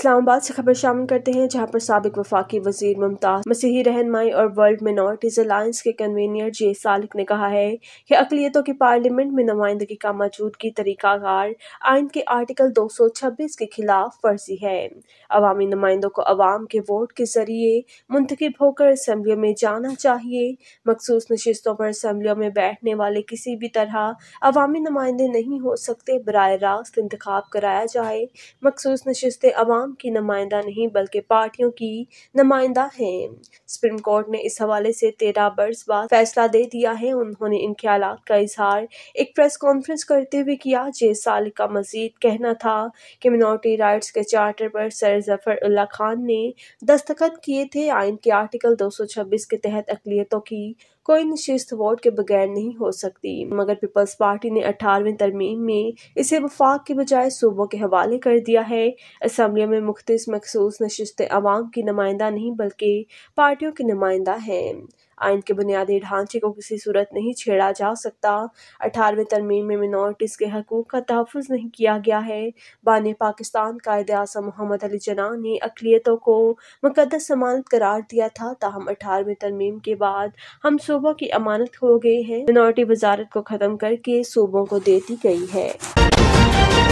इस्लामाबाद से खबर शामिल करते हैं जहां पर सबक वफाकी वजीर मुमताज मसीही रहनमाई और वर्ल्ड मिनोरिटीज अलायंस के कन्वीनियर जे सालिक ने कहा है कि अकलीतों की पार्लियामेंट में नुमाइंदगी का मौजूदगी तरीकाकार आइन के आर्टिकल 226 के खिलाफ फर्जी है अवामी नुमाइंदों को अवाम के वोट के जरिए मुंतखब होकर असम्बलियों में जाना चाहिए मखसूस नशस्तों पर असम्बलियों में बैठने वाले किसी भी तरह अवामी नुमाइंदे नहीं हो सकते बर रास्त इंतखब कराया जाए मखसूस नशस्तें अवाम आवाम के नुमाइंदा नहीं बल्कि पार्टियों की नुमाइंदा हैं सुप्रीम कोर्ट ने इस हवाले से तेरह बरस बाद फैसला दे दिया है उन्होंने इन ख्याल का इजहार एक प्रेस कॉन्फ्रेंस करते हुए किया जे साल का मजीद कहना था कि मिनोरिटी राइट्स के चार्टर पर सर जफर उल्ला खान ने दस्तखत किए थे आइन के आर्टिकल दो सौ छब्बीस के तहत अकलीतों की कोई नशिस्त वोट के बगैर नहीं हो सकती मगर पीपल्स पार्टी ने अठारहवीं तरमीम में इसे वफाक के बजाय सूबों के हवाले कर दिया है असम्बलियों में मुख्त मखसूस नशस्त आवाम की नुमाइंदा नहीं बल्कि पार्टियों की नुमाइंदा हैं आइन के बुनियादी ढांचे को किसी सूरत नहीं छेड़ा जा सकता अठारहवें तरमीम में मिनोरिटीज के हकूक़ का तहफ़ नहीं किया गया है बान पाकिस्तान कायद अजम मोहम्मद अली जना ने अकलीतों को मुकदस अमानत करार दिया था ताहम अठारहवें तरमीम के बाद हम सूबों की अमानत हो गई है मिनोरिटी वजारत को ख़त्म करके सूबों को दे दी गई है